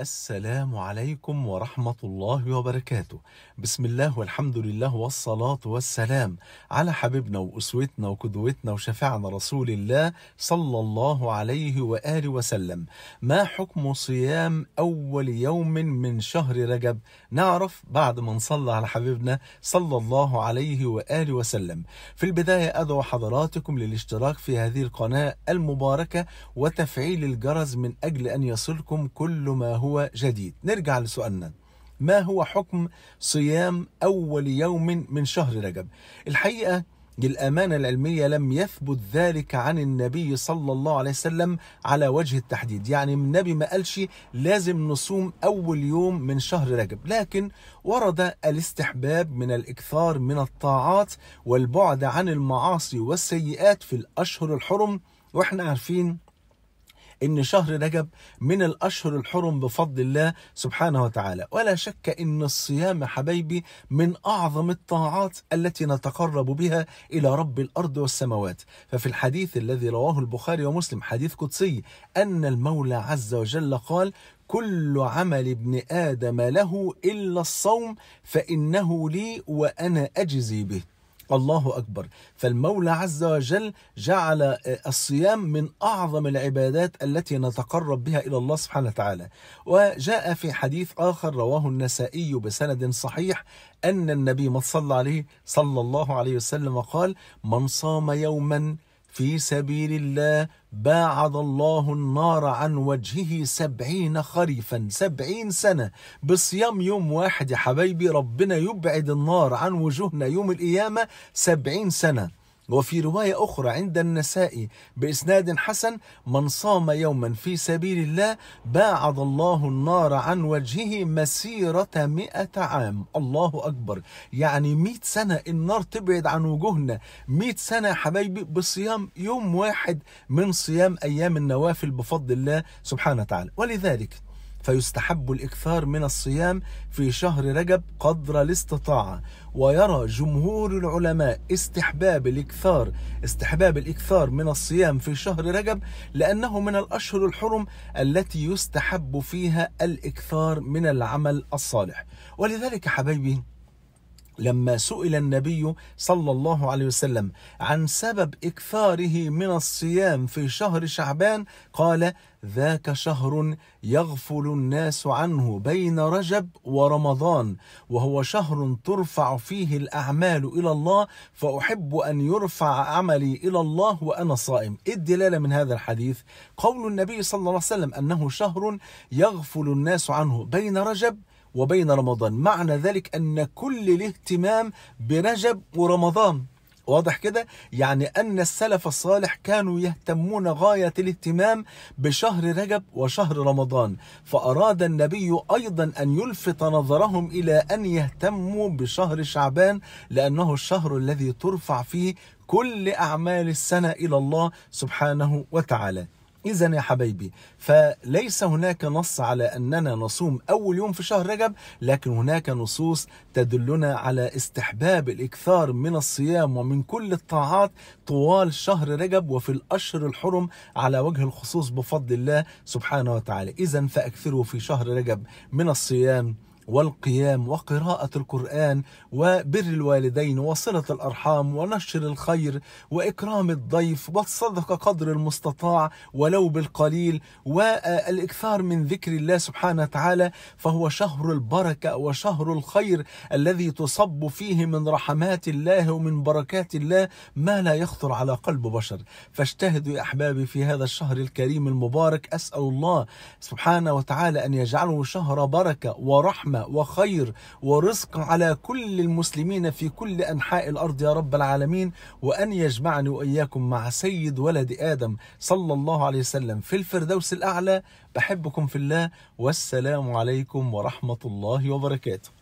السلام عليكم ورحمة الله وبركاته بسم الله والحمد لله والصلاة والسلام على حبيبنا وأسوتنا وقدوتنا وشفعنا رسول الله صلى الله عليه وآله وسلم ما حكم صيام أول يوم من شهر رجب نعرف بعد ما نصلى على حبيبنا صلى الله عليه وآله وسلم في البداية أدعو حضراتكم للاشتراك في هذه القناة المباركة وتفعيل الجرس من أجل أن يصلكم كل ما هو هو جديد نرجع لسؤالنا ما هو حكم صيام أول يوم من شهر رجب الحقيقة للأمانة العلمية لم يثبت ذلك عن النبي صلى الله عليه وسلم على وجه التحديد يعني النبي ما قالش لازم نصوم أول يوم من شهر رجب لكن ورد الاستحباب من الإكثار من الطاعات والبعد عن المعاصي والسيئات في الأشهر الحرم وإحنا عارفين ان شهر رجب من الاشهر الحرم بفضل الله سبحانه وتعالى ولا شك ان الصيام حبايبي من اعظم الطاعات التي نتقرب بها الى رب الارض والسماوات ففي الحديث الذي رواه البخاري ومسلم حديث قدسي ان المولى عز وجل قال كل عمل ابن ادم له الا الصوم فانه لي وانا اجزي به الله أكبر فالمولى عز وجل جعل آه، الصيام من أعظم العبادات التي نتقرب بها إلى الله سبحانه وتعالى وجاء في حديث آخر رواه النسائي بسند صحيح أن النبي صلى الله عليه وسلم قال من صام يوما في سبيل الله باعد الله النار عن وجهه سبعين خريفا سبعين سنة بصيام يوم واحد يا حبايبي ربنا يبعد النار عن وجوهنا يوم القيامة سبعين سنة وفي رواية أخرى عند النسائي بإسناد حسن من صام يوما في سبيل الله باعد الله النار عن وجهه مسيرة مئة عام الله أكبر يعني مئة سنة النار تبعد عن وجوهنا مئة سنة حبايبي بصيام يوم واحد من صيام أيام النوافل بفضل الله سبحانه وتعالى ولذلك فيستحب الإكثار من الصيام في شهر رجب قدر الاستطاعة ويرى جمهور العلماء استحباب الإكثار استحباب الإكثار من الصيام في شهر رجب لأنه من الأشهر الحرم التي يستحب فيها الإكثار من العمل الصالح ولذلك حبايبي لما سئل النبي صلى الله عليه وسلم عن سبب اكثاره من الصيام في شهر شعبان قال ذاك شهر يغفل الناس عنه بين رجب ورمضان وهو شهر ترفع فيه الاعمال الى الله فاحب ان يرفع عملي الى الله وانا صائم ايه الدلاله من هذا الحديث قول النبي صلى الله عليه وسلم انه شهر يغفل الناس عنه بين رجب وبين رمضان معنى ذلك أن كل الاهتمام برجب ورمضان واضح كده يعني أن السلف الصالح كانوا يهتمون غاية الاهتمام بشهر رجب وشهر رمضان فأراد النبي أيضا أن يلفت نظرهم إلى أن يهتموا بشهر شعبان لأنه الشهر الذي ترفع فيه كل أعمال السنة إلى الله سبحانه وتعالى إذا يا حبايبي فليس هناك نص على أننا نصوم أول يوم في شهر رجب لكن هناك نصوص تدلنا على استحباب الإكثار من الصيام ومن كل الطاعات طوال شهر رجب وفي الأشهر الحرم على وجه الخصوص بفضل الله سبحانه وتعالى إذا فأكثروا في شهر رجب من الصيام والقيام وقراءة القرآن وبر الوالدين وصلة الأرحام ونشر الخير وإكرام الضيف والصدقة قدر المستطاع ولو بالقليل والإكثار من ذكر الله سبحانه وتعالى فهو شهر البركة وشهر الخير الذي تصب فيه من رحمات الله ومن بركات الله ما لا يخطر على قلب بشر فاجتهدوا يا أحبابي في هذا الشهر الكريم المبارك أسأل الله سبحانه وتعالى أن يجعله شهر بركة ورحمة ونعمة وخير ورزق على كل المسلمين في كل أنحاء الأرض يا رب العالمين وأن يجمعني وإياكم مع سيد ولد آدم صلى الله عليه وسلم في الفردوس الأعلى بحبكم في الله والسلام عليكم ورحمة الله وبركاته